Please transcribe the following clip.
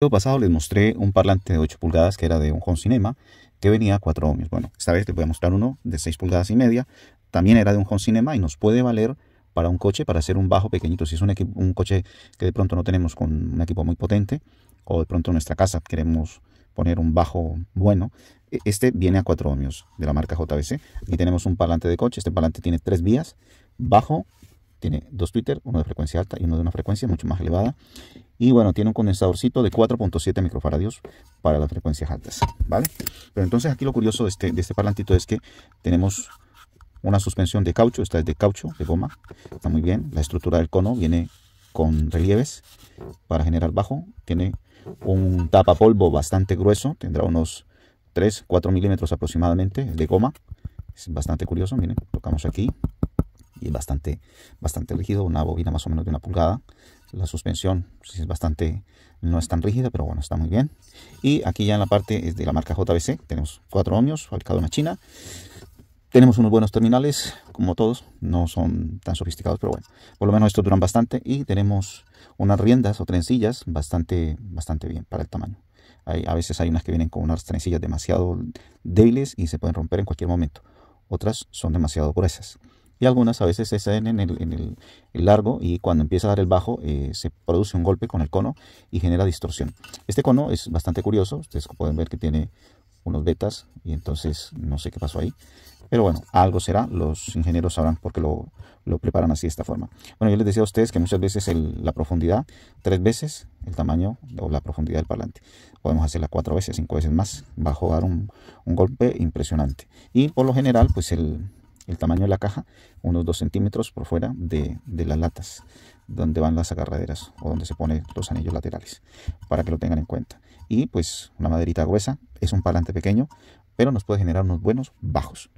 video pasado les mostré un parlante de 8 pulgadas que era de un Home Cinema que venía a 4 ohmios. Bueno, esta vez les voy a mostrar uno de 6 pulgadas y media. También era de un Home Cinema y nos puede valer para un coche, para hacer un bajo pequeñito. Si es un, un coche que de pronto no tenemos con un equipo muy potente o de pronto en nuestra casa queremos poner un bajo bueno, e-, este viene a 4 ohmios de la marca JBC. Aquí tenemos un parlante de coche. Este parlante tiene tres vías. Bajo, tiene dos Twitter, uno de frecuencia alta y uno de una frecuencia mucho más elevada. Y bueno, tiene un condensadorcito de 4.7 microfaradios para las frecuencias altas, ¿vale? Pero entonces aquí lo curioso de este, de este parlantito es que tenemos una suspensión de caucho, esta es de caucho, de goma, está muy bien. La estructura del cono viene con relieves para generar bajo, tiene un tapa polvo bastante grueso, tendrá unos 3, 4 milímetros aproximadamente de goma, es bastante curioso, miren, tocamos aquí y es bastante, bastante rígido, una bobina más o menos de una pulgada, la suspensión es bastante, no es tan rígida, pero bueno, está muy bien. Y aquí ya en la parte eh, de la marca JBC, tenemos cuatro ohmios, fabricado en China. Tenemos unos buenos terminales, como todos, no son tan sofisticados, pero bueno, por lo menos estos duran bastante y tenemos unas riendas o trencillas bastante, bastante bien para el tamaño. Hay, a veces hay unas que vienen con unas trencillas demasiado débiles y se pueden romper en cualquier momento. Otras son demasiado gruesas y algunas a veces se en el, en el, largo y cuando empieza a dar el bajo eh, se produce un golpe con el cono y genera distorsión. Este cono es bastante curioso, ustedes pueden ver que tiene unos betas y entonces no sé qué pasó ahí. Pero bueno, algo será, los ingenieros sabrán por qué lo, preparan así de esta forma. Bueno, yo les decía a ustedes que muchas veces la profundidad, tres veces el tamaño o la profundidad del parlante. Podemos hacerla cuatro veces, cinco veces más, va a jugar un golpe impresionante. Y por lo general, pues el, el tamaño de la caja, unos 2 centímetros por fuera de, de las latas, donde van las agarraderas o donde se ponen los anillos laterales, para que lo tengan en cuenta. Y pues una maderita gruesa, es un palante pequeño, pero nos puede generar unos buenos bajos.